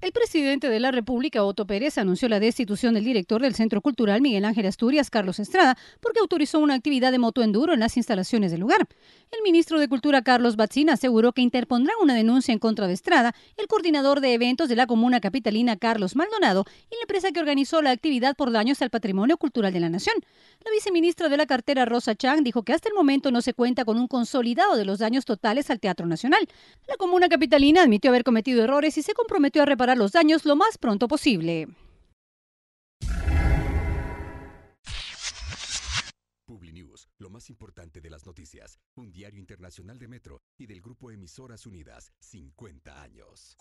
El presidente de la República, Otto Pérez, anunció la destitución del director del Centro Cultural Miguel Ángel Asturias, Carlos Estrada, porque autorizó una actividad de moto en las instalaciones del lugar. El ministro de Cultura, Carlos Batzina, aseguró que interpondrá una denuncia en contra de Estrada, el coordinador de eventos de la comuna capitalina, Carlos Maldonado, y la empresa que organizó la actividad por daños al patrimonio cultural de la nación. La viceministra de la cartera, Rosa Chang, dijo que hasta el momento no se cuenta con un consolidado de los daños totales al Teatro Nacional. La comuna capitalina admitió haber cometido errores y se comprometió a reparar los daños lo más pronto posible. Publinews, lo más importante de las noticias, un diario internacional de Metro y del grupo Emisoras Unidas, 50 años.